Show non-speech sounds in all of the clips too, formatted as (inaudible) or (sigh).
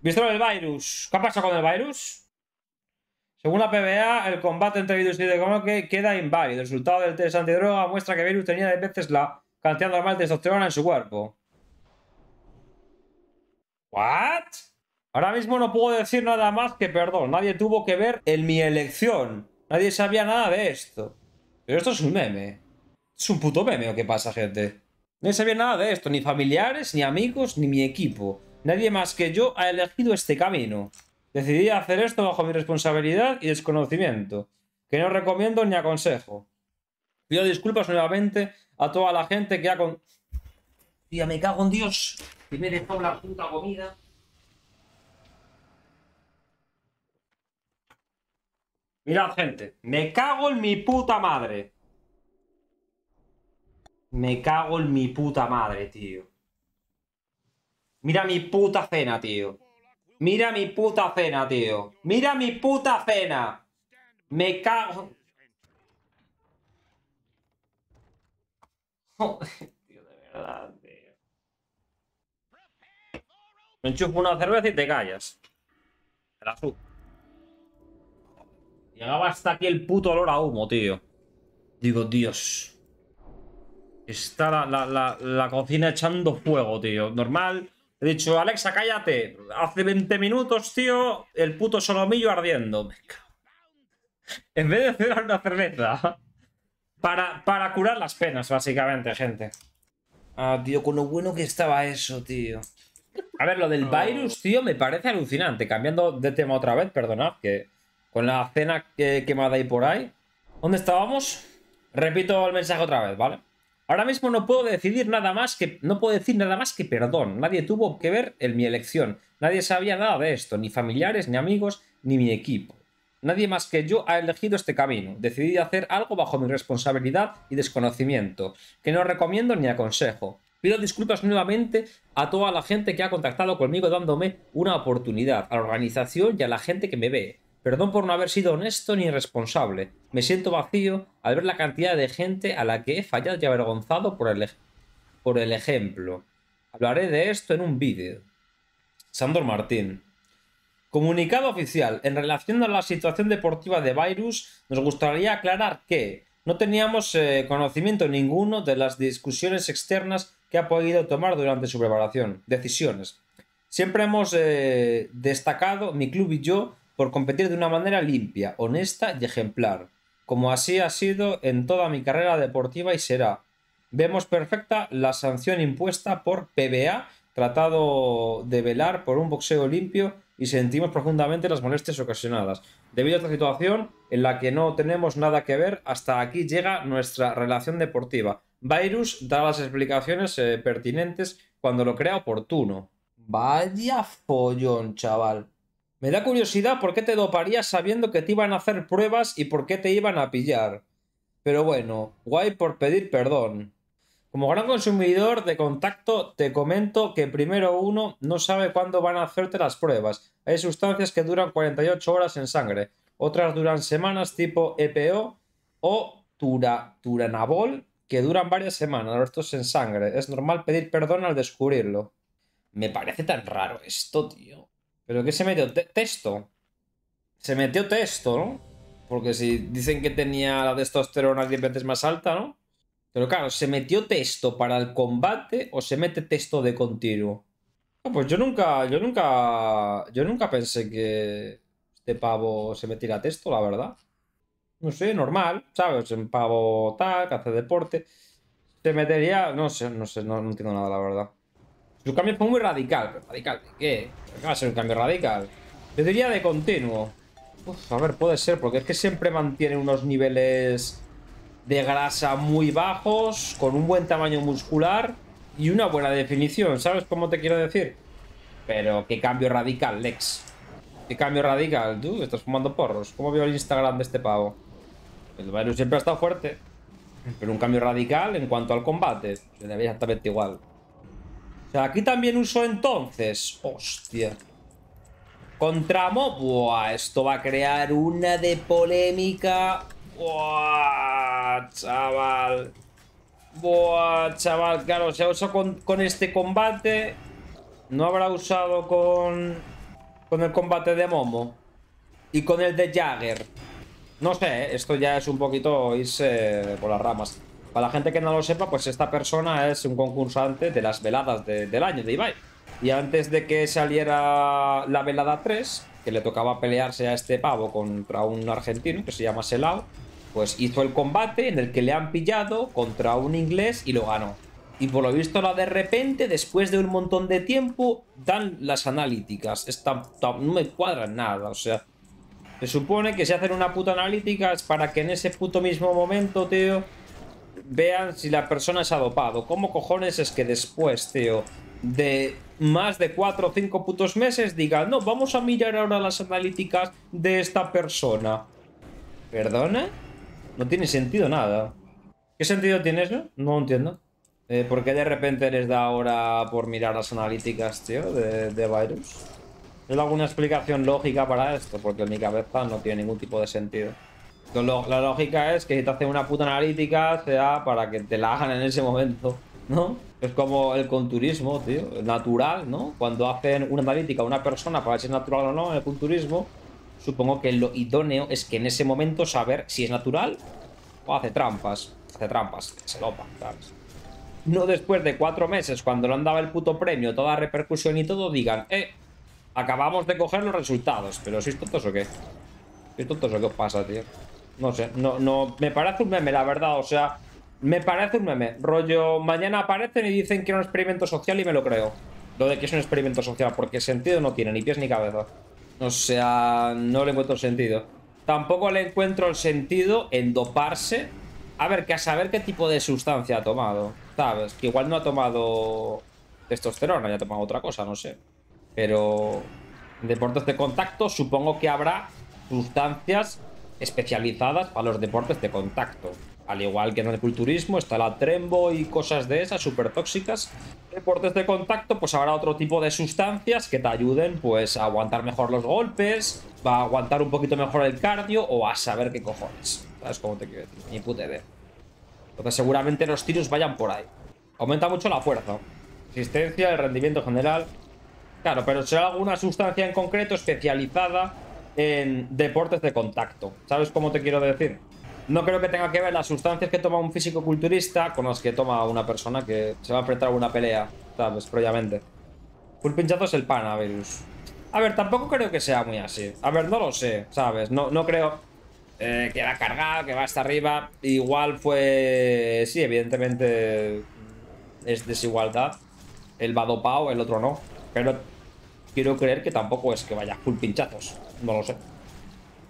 ¿Viste el virus? ¿Qué ha pasado con el virus? Según la PBA, el combate entre virus y que queda inválido. El resultado del test antidroga muestra que virus tenía de veces la cantidad normal de testosterona en su cuerpo. ¿What? Ahora mismo no puedo decir nada más que perdón. Nadie tuvo que ver en mi elección. Nadie sabía nada de esto. Pero esto es un meme. Es un puto meme o qué pasa, gente. Nadie sabía nada de esto. Ni familiares, ni amigos, ni mi equipo. Nadie más que yo ha elegido este camino. Decidí hacer esto bajo mi responsabilidad y desconocimiento, que no recomiendo ni aconsejo. Pido disculpas nuevamente a toda la gente que ha con... Tía, me cago en Dios, y me he dejado la puta comida. Mirad, gente, me cago en mi puta madre. Me cago en mi puta madre, tío. Mira mi puta cena, tío. Mira mi puta cena, tío. Mira mi puta cena. Me cago... (laughs) tío, de verdad, tío. Me enchufo una cerveza y te callas. El azul. Llegaba hasta aquí el puto olor a humo, tío. Digo, Dios. Está la, la cocina echando fuego, tío. Normal He dicho, Alexa, cállate. Hace 20 minutos, tío, el puto solomillo ardiendo. En vez de hacer una cerveza. Para, curar las penas, básicamente, gente. Ah, tío, con lo bueno que estaba eso, tío. A ver, lo del ah. virus, tío, me parece alucinante. Cambiando de tema otra vez, perdonad, que con la cena que, que ahí por ahí. ¿Dónde estábamos? Repito el mensaje otra vez, ¿vale? Ahora mismo no puedo decidir nada más que no puedo decir nada más que perdón. Nadie tuvo que ver en mi elección. Nadie sabía nada de esto, ni familiares, ni amigos, ni mi equipo. Nadie más que yo ha elegido este camino. Decidí hacer algo bajo mi responsabilidad y desconocimiento, que no recomiendo ni aconsejo. Pido disculpas nuevamente a toda la gente que ha contactado conmigo dándome una oportunidad, a la organización y a la gente que me ve. Perdón por no haber sido honesto ni responsable. Me siento vacío al ver la cantidad de gente a la que he fallado y avergonzado por el, por el ejemplo. Hablaré de esto en un vídeo. Sandor Martín. Comunicado oficial. En relación a la situación deportiva de Virus, nos gustaría aclarar que no teníamos eh, conocimiento ninguno de las discusiones externas que ha podido tomar durante su preparación. Decisiones. Siempre hemos eh, destacado, mi club y yo, por competir de una manera limpia, honesta y ejemplar, como así ha sido en toda mi carrera deportiva y será. Vemos perfecta la sanción impuesta por PBA, tratado de velar por un boxeo limpio y sentimos profundamente las molestias ocasionadas. Debido a esta situación en la que no tenemos nada que ver, hasta aquí llega nuestra relación deportiva. Virus da las explicaciones eh, pertinentes cuando lo crea oportuno. Vaya follón, chaval. Me da curiosidad por qué te doparías sabiendo que te iban a hacer pruebas y por qué te iban a pillar. Pero bueno, guay por pedir perdón. Como gran consumidor de contacto, te comento que primero uno no sabe cuándo van a hacerte las pruebas. Hay sustancias que duran 48 horas en sangre, otras duran semanas tipo EPO o turanabol que duran varias semanas, es en sangre. Es normal pedir perdón al descubrirlo. Me parece tan raro esto, tío. ¿Pero qué se metió? ¿Testo? texto. Se metió texto, ¿no? Porque si dicen que tenía la testosterona 10 veces más alta, ¿no? Pero claro, ¿se metió texto para el combate o se mete texto de continuo? Ah, pues yo nunca, yo nunca, yo nunca pensé que este pavo se metiera texto, la verdad. No sé, normal, ¿sabes? Un pavo tal, que hace deporte. Se metería, no sé, no sé, no entiendo nada, la verdad. Su cambio fue muy radical. ¿Radical de qué? ¿Qué va a ser un cambio radical? Te diría de continuo. a ver, puede ser, porque es que siempre mantiene unos niveles de grasa muy bajos, con un buen tamaño muscular y una buena definición, ¿sabes cómo te quiero decir? Pero qué cambio radical, Lex. Qué cambio radical, tú, estás fumando porros. ¿Cómo veo el Instagram de este pavo? El Bayern siempre ha estado fuerte, pero un cambio radical en cuanto al combate. exactamente igual. O sea, aquí también uso entonces. Hostia. Contra Momo Buah, esto va a crear una de polémica. Buah, chaval. Buah, chaval. Claro, se ha usado con, este combate. No habrá usado con... Con el combate de Momo. Y con el de Jagger. No sé, ¿eh? esto ya es un poquito irse por las ramas. Para la gente que no lo sepa, pues esta persona es un concursante de las veladas del año de Ibai. Y antes de que saliera la velada 3, que le tocaba pelearse a este pavo contra un argentino que se llama Selao, pues hizo el combate en el que le han pillado contra un inglés y lo ganó. Y por lo visto la de repente, después de un montón de tiempo, dan las analíticas. Esta, no me cuadran nada, o sea... Se supone que si hacen una puta analítica es para que en ese puto mismo momento, tío, vean si la persona es adopado. ¿Cómo cojones es que después, tío, de más de 4 o 5 putos meses digan, no, vamos a mirar ahora las analíticas de esta persona? ¿Perdona? No tiene sentido nada. ¿Qué sentido tiene eso? No entiendo. Eh, ¿Por qué de repente les da ahora por mirar las analíticas, tío, de, de Virus? ¿Hay alguna explicación lógica para esto? Porque en mi cabeza no tiene ningún tipo de sentido la lógica es que si te hacen una puta analítica, sea para que te la hagan en ese momento, ¿no? Es como el conturismo, tío, natural, ¿no? Cuando hacen una analítica a una persona para ver si es natural o no en el conturismo, supongo que lo idóneo es que en ese momento saber si es natural o hace trampas. Hace trampas, se lo ¿sabes? No después de cuatro meses, cuando le han dado el puto premio, toda repercusión y todo, digan, eh, acabamos de coger los resultados. Pero sois tontos o qué? ¿Sois tontos o qué os pasa, tío? No sé, no, no, me parece un meme, la verdad, o sea, me parece un meme. Rollo, mañana aparecen y dicen que es un experimento social y me lo creo. Lo de que es un experimento social, porque sentido no tiene, ni pies ni cabeza. O sea, no le encuentro sentido. Tampoco le encuentro el sentido en doparse. A ver, que a saber qué tipo de sustancia ha tomado. Sabes, que igual no ha tomado testosterona, ya ha tomado otra cosa, no sé. Pero deportes de contacto supongo que habrá sustancias especializadas para los deportes de contacto. Al igual que en el culturismo está la trembo y cosas de esas súper tóxicas. Deportes de contacto, pues habrá otro tipo de sustancias que te ayuden pues a aguantar mejor los golpes, Va a aguantar un poquito mejor el cardio o a saber qué cojones. ¿Sabes cómo te quiero decir? Ni pute Entonces seguramente los tiros vayan por ahí. Aumenta mucho la fuerza, resistencia, el rendimiento general. Claro, pero será alguna sustancia en concreto especializada en deportes de contacto. ¿Sabes cómo te quiero decir? No creo que tenga que ver las sustancias que toma un físico culturista con las que toma una persona que se va a enfrentar a una pelea, ¿sabes? Previamente. Full pinchazo es el panavirus. A ver, tampoco creo que sea muy así. A ver, no lo sé, ¿sabes? No, no creo eh, que va que va hasta arriba. Igual fue... Sí, evidentemente es desigualdad. El va el otro no. Pero quiero creer que tampoco es que vaya full pinchazos. No lo sé.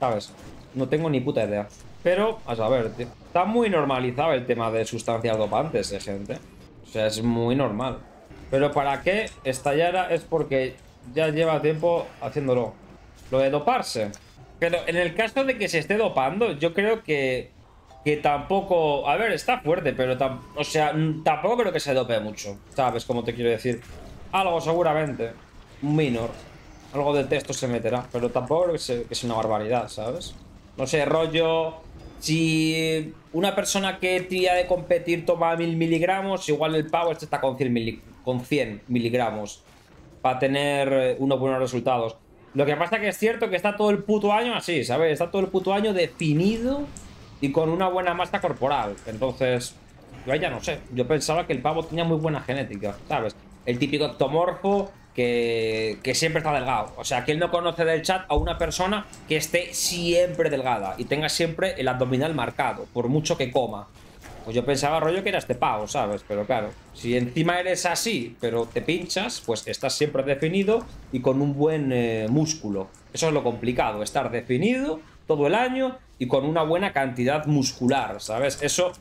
¿Sabes? No tengo ni puta idea. Pero, a saber, tío. Está muy normalizado el tema de sustancias dopantes, eh, gente. O sea, es muy normal. Pero ¿para qué estallara? Es porque ya lleva tiempo haciéndolo. Lo de doparse. Pero en el caso de que se esté dopando, yo creo que... Que tampoco... A ver, está fuerte, pero... o sea, tampoco creo que se dope mucho. ¿Sabes cómo te quiero decir? Algo seguramente minor. Algo de texto se meterá, pero tampoco creo que, sea, una barbaridad, ¿sabes? No sé, rollo... Si una persona que tiene de competir toma mil miligramos, igual el pavo este está con 100, con miligramos para tener eh, unos buenos resultados. Lo que pasa que es cierto que está todo el puto año así, ¿sabes? Está todo el puto año definido y con una buena masa corporal. Entonces, yo ya no sé. Yo pensaba que el pavo tenía muy buena genética, ¿sabes? El típico ectomorfo que, siempre está delgado. O sea, que él no conoce del chat a una persona que esté siempre delgada y tenga siempre el abdominal marcado, por mucho que coma. Pues yo pensaba, rollo, que eras de este pavo, ¿sabes? Pero claro, si encima eres así, pero te pinchas, pues estás siempre definido y con un buen eh, músculo. Eso es lo complicado, estar definido todo el año y con una buena cantidad muscular, ¿sabes? Eso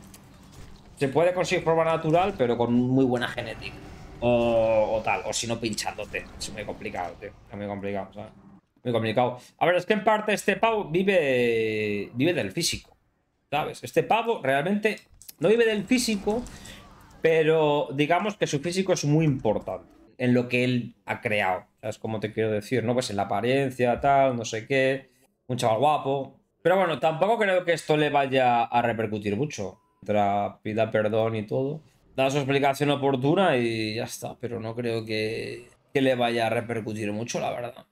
se puede conseguir forma natural, pero con muy buena genética. O, tal, o si no pinchándote. Es muy complicado, tío. Es muy complicado, ¿sabes? Muy complicado. A ver, es que en parte este pavo vive, vive del físico, ¿sabes? Este pavo realmente no vive del físico, pero digamos que su físico es muy importante en lo que él ha creado. ¿Sabes como te quiero decir? ¿No? Pues en la apariencia, tal, no sé qué. Un chaval guapo. Pero bueno, tampoco creo que esto le vaya a repercutir mucho. tras pida perdón y todo da su explicación oportuna y ya está. Pero no creo que, le vaya a repercutir mucho, la verdad.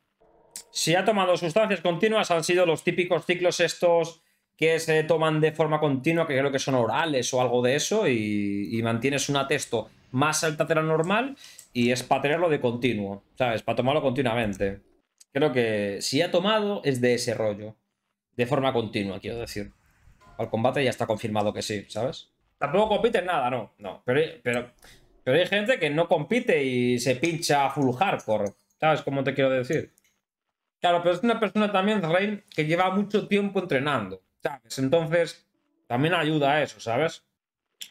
Si ha tomado sustancias continuas, han sido los típicos ciclos estos que se toman de forma continua, que creo que son orales o algo de eso, y, mantienes un atesto más alta de la normal y es para tenerlo de continuo, ¿sabes? Para tomarlo continuamente. Creo que si ha tomado es de ese rollo, de forma continua, quiero decir. Al combate ya está confirmado que sí, ¿sabes? Tampoco compite nada, no, no. Pero, pero, hay gente que no compite y se pincha full hardcore. ¿Sabes cómo te quiero decir? Claro, pero es una persona también, Rain, que lleva mucho tiempo entrenando. ¿Sabes? Entonces, también ayuda a eso, ¿sabes?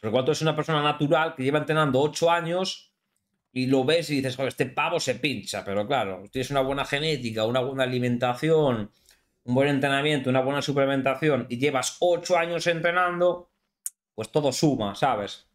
Por lo es una persona natural que lleva entrenando ocho años y lo ves y dices, joder, este pavo se pincha. Pero claro, tienes una buena genética, una buena alimentación, un buen entrenamiento, una buena suplementación y llevas ocho años entrenando pues todo suma, ¿sabes?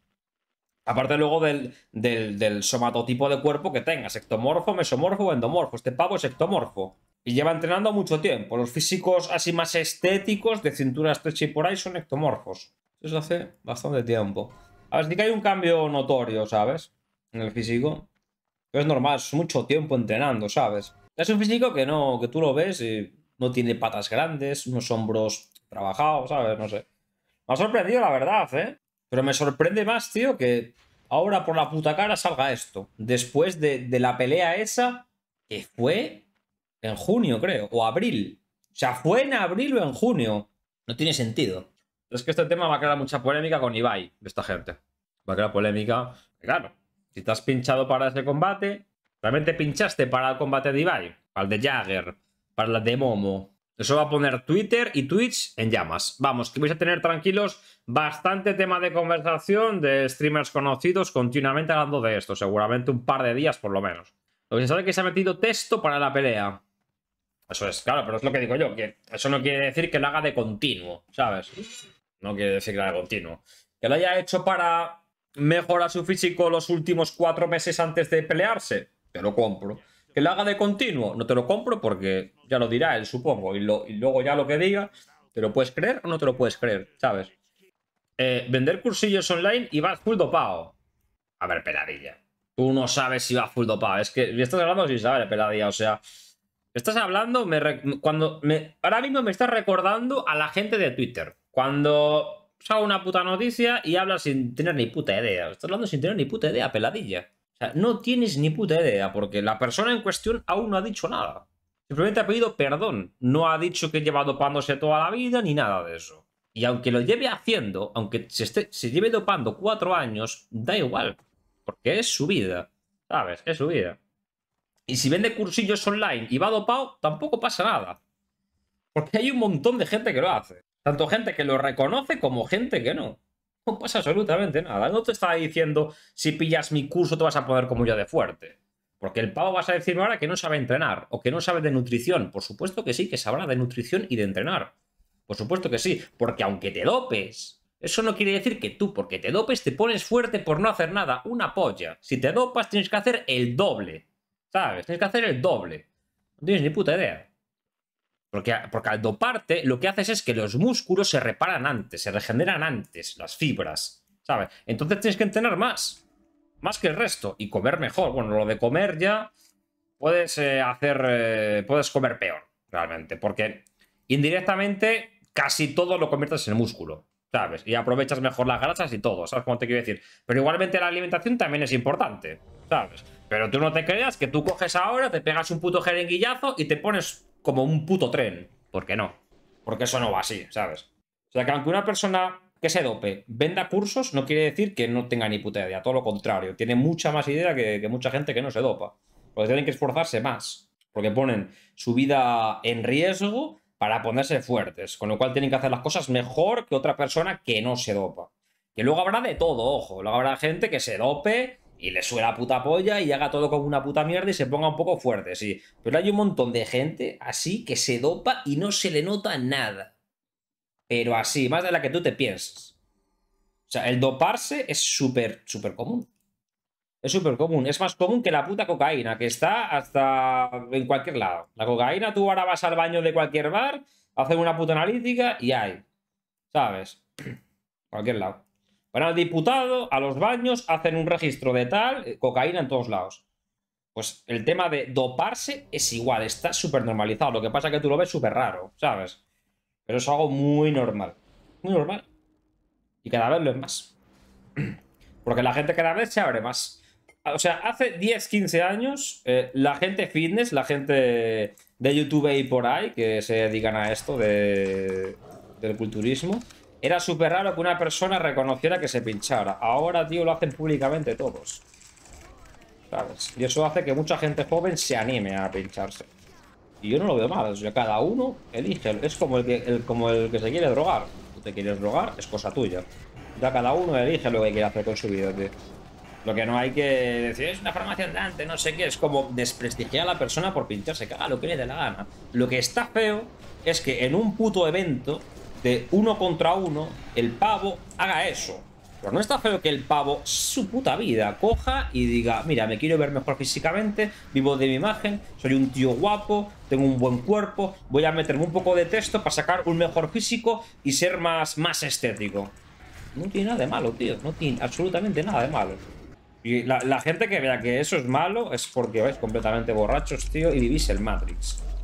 Aparte luego del, del, somatotipo de cuerpo que tengas, ectomorfo, mesomorfo o endomorfo. Este pavo es ectomorfo. Y lleva entrenando mucho tiempo. Los físicos así más estéticos, de cintura estrecha y por ahí, son ectomorfos. Eso hace bastante tiempo. Así que hay un cambio notorio, ¿sabes? En el físico. es normal, es mucho tiempo entrenando, ¿sabes? Es un físico que no, que tú lo ves y no tiene patas grandes, unos hombros trabajados, ¿sabes? No sé. Me ha sorprendido, la verdad, ¿eh? Pero me sorprende más, tío, que ahora por la puta cara salga esto. Después de, la pelea esa, que fue en junio, creo, o abril. O sea, fue en abril o en junio. No tiene sentido. Es que este tema va a crear mucha polémica con Ibai, de esta gente. Va a crear polémica. Claro, si te has pinchado para ese combate, realmente pinchaste para el combate de Ibai, para el de Jagger, para el de Momo, eso va a poner Twitter y Twitch en llamas. Vamos, que vais a tener tranquilos bastante tema de conversación de streamers conocidos continuamente hablando de esto. Seguramente un par de días por lo menos. Lo que se sabe es que se ha metido texto para la pelea. Eso es, claro, pero es lo que digo yo, que eso no quiere decir que lo haga de continuo, ¿sabes? No quiere decir que lo haga de continuo. Que lo haya hecho para mejorar su físico los últimos cuatro meses antes de pelearse, te lo compro. Que lo haga de continuo, no te lo compro porque ya lo dirá él, supongo. Y, luego ya lo que diga, ¿te lo puedes creer o no te lo puedes creer? ¿Sabes? Eh, vender cursillos online y vas full dopado. A ver, peladilla. Tú no sabes si va full dopado. Es que estás hablando sin saber, peladilla. O sea, estás hablando me cuando... Me, ahora mismo me estás recordando a la gente de Twitter. Cuando sale una puta noticia y habla sin tener ni puta idea. Estás hablando sin tener ni puta idea, peladilla. O sea, no tienes ni puta idea, porque la persona en cuestión aún no ha dicho nada. Simplemente ha pedido perdón. No ha dicho que lleva dopándose toda la vida ni nada de eso. Y aunque lo lleve haciendo, aunque se, esté, se lleve dopando cuatro años, da igual. Porque es su vida. ¿Sabes? Es su vida. Y si vende cursillos online y va dopado, tampoco pasa nada. Porque hay un montón de gente que lo hace. Tanto gente que lo reconoce como gente que no. No (laughs) pasa pues absolutamente nada. No te estaba diciendo si pillas mi curso te vas a poner como yo de fuerte. Porque el pavo vas a decirme ahora que no sabe entrenar o que no sabe de nutrición. Por supuesto que sí, que sabrá de nutrición y de entrenar. Por supuesto que sí. Porque aunque te dopes, eso no quiere decir que tú, porque te dopes, te pones fuerte por no hacer nada. Una polla. Si te dopas, tienes que hacer el doble. ¿Sabes? Tienes que hacer el doble. No tienes ni puta idea. Porque, porque al doparte lo que haces es que los músculos se reparan antes, se regeneran antes, las fibras, ¿sabes? Entonces tienes que entrenar más, más que el resto, y comer mejor. Bueno, lo de comer ya puedes eh, hacer, eh, puedes comer peor, realmente, porque indirectamente casi todo lo conviertes en músculo, ¿sabes? Y aprovechas mejor las grasas y todo, ¿sabes cómo te quiero decir? Pero igualmente la alimentación también es importante, ¿sabes? Pero tú no te creas que tú coges ahora, te pegas un puto jeringuillazo y te pones como un puto tren. ¿Por qué no? Porque eso no va así, ¿sabes? O sea, que aunque una persona que se dope venda cursos, no quiere decir que no tenga ni puta idea. Todo lo contrario, tiene mucha más idea que, mucha gente que no se dopa. Porque tienen que esforzarse más. Porque ponen su vida en riesgo para ponerse fuertes. Con lo cual tienen que hacer las cosas mejor que otra persona que no se dopa. Que luego habrá de todo, ojo. Luego habrá gente que se dope y le suela puta polla y haga todo como una puta mierda y se ponga un poco fuerte, sí. Pero hay un montón de gente así que se dopa y no se le nota nada. Pero así, más de la que tú te piensas. O sea, el doparse es súper, súper común. Es súper común. Es más común que la puta cocaína, que está hasta en cualquier lado. La cocaína, tú ahora vas al baño de cualquier bar, haces una puta analítica y hay. ¿Sabes? (clears throat) Cualquier lado. Van al diputado, a los baños, hacen un registro de tal, eh, cocaína en todos lados. Pues el tema de doparse es igual, está súper normalizado. Lo que pasa es que tú lo ves súper raro, ¿sabes? Pero es algo muy normal. Muy normal. Y cada vez lo es más. (clears throat) Porque la gente cada vez se abre más. Ah, o sea, hace 10, 15 años, eh, la gente fitness, la gente de YouTube y por ahí, que se dedican a esto de, del culturismo, era súper raro que una persona reconociera que se pinchara. Ahora, tío, lo hacen públicamente todos. ¿Sabes? Y eso hace que mucha gente joven se anime a pincharse. Y yo no lo veo mal. O sea, cada uno elige. Es como el que, como el que se quiere drogar. Tú te quieres drogar, es cosa tuya. Ya cada uno elige lo que quiere hacer con su vida, tío. Lo que no hay que decir es una farmacia antes, no sé qué. Es como desprestigiar a la persona por pincharse. Cada lo que le dé la gana. Lo que está feo es que en un puto evento uno contra uno, el pavo haga eso. Pero no está feo que el pavo, su puta vida, coja y diga, mira, me quiero ver mejor físicamente, vivo de mi imagen, soy un tío guapo, tengo un buen cuerpo, voy a meterme un poco de texto para sacar un mejor físico y ser más, más estético. No tiene nada de malo, tío, no tiene absolutamente nada de malo. Y la, la gente que vea que eso es malo es porque vais completamente borrachos, tío, y vivís el Matrix.